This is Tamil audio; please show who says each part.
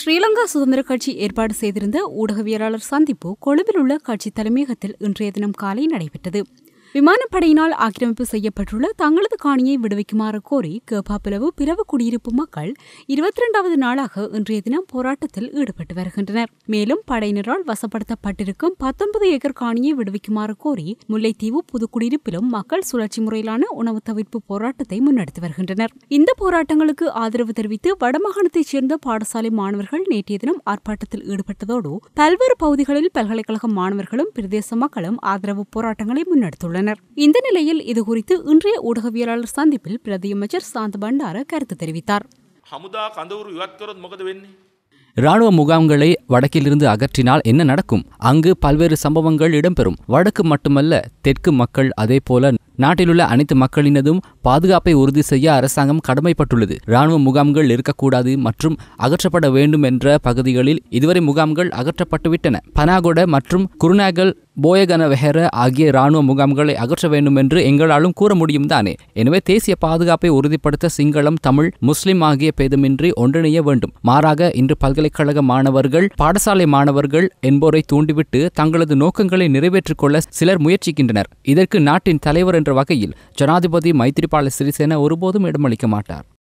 Speaker 1: ஸ்ரீலங்கா சுதந்திர கட்சி ஏற்பாடு செய்திருந்த ஊடகவியலாளர் சந்திப்பு கொழும்பில் உள்ள கட்சி தலைமையகத்தில் இன்றைய தினம் காலை நடைபெற்றது விமானப்படையினால் ஆக்கிரமிப்பு செய்யப்பட்டுள்ள தங்களது காணியை விடுவிக்குமாறு கோரி கேப்பாப்பிலவு பிறவு குடியிருப்பு மக்கள் இருபத்தி இரண்டாவது நாளாக இன்றைய தினம் போராட்டத்தில் ஈடுபட்டு வருகின்றனர் மேலும் படையினரால் வசப்படுத்தப்பட்டிருக்கும் பத்தொன்பது ஏக்கர் காணியை விடுவிக்குமாறு கோரி முல்லைத்தீவு புதுக்குடியிருப்பிலும் மக்கள் சுழற்சி முறையிலான உணவு தவிர்ப்பு போராட்டத்தை முன்னெடுத்து வருகின்றனர் இந்த போராட்டங்களுக்கு ஆதரவு தெரிவித்து வடமாகாணத்தைச் சேர்ந்த பாடசாலை மாணவர்கள் நேற்றைய தினம் ஆர்ப்பாட்டத்தில் ஈடுபட்டதோடு பல்வேறு பகுதிகளில் பல்கலைக்கழக மாணவர்களும் பிரதேச மக்களும் ஆதரவு போராட்டங்களை முன்னெடுத்துள்ளனர் தெரிவித்துள்ளனர் இந்த நிலையில் இதுகுறித்து இன்றைய ஊடகவியலாளர் சந்திப்பில் பிரதியமைச்சர் சாந்த் பண்டார கருத்து தெரிவித்தார்
Speaker 2: ராணுவ முகாம்களை வடக்கிலிருந்து அகற்றினால் என்ன நடக்கும் அங்கு பல்வேறு சம்பவங்கள் இடம்பெறும் வடக்கு மட்டுமல்ல தெற்கு மக்கள் அதே போல நாட்டிலுள்ள அனைத்து மக்களினதும் பாதுகாப்பை உறுதி செய்ய அரசாங்கம் கடமைப்பட்டுள்ளது ராணுவ முகாம்கள் இருக்கக்கூடாது மற்றும் அகற்றப்பட வேண்டும் என்ற பகுதிகளில் இதுவரை முகாம்கள் அகற்றப்பட்டுவிட்டன பனாகொட மற்றும் குருநாகல் போயகனவெஹர ஆகிய இராணுவ முகாம்களை அகற்ற வேண்டும் என்று எங்களாலும் கூற முடியும் தானே எனவே தேசிய பாதுகாப்பை உறுதிப்படுத்த சிங்களம் தமிழ் முஸ்லிம் ஆகிய பேதமின்றி ஒன்றிணைய வேண்டும் மாறாக இன்று பல்கலைக்கழக மாணவர்கள் பாடசாலை மாணவர்கள் என்போரை தூண்டிவிட்டு தங்களது நோக்கங்களை நிறைவேற்றிக் கொள்ள சிலர் முயற்சிக்கின்றனர் இதற்கு நாட்டின் தலைவர் என்ற என்ற வகையில் ஜனாதிபதி மைத்திரிபால சிறிசேன ஒருபோதும் இடமளிக்க மாட்டார்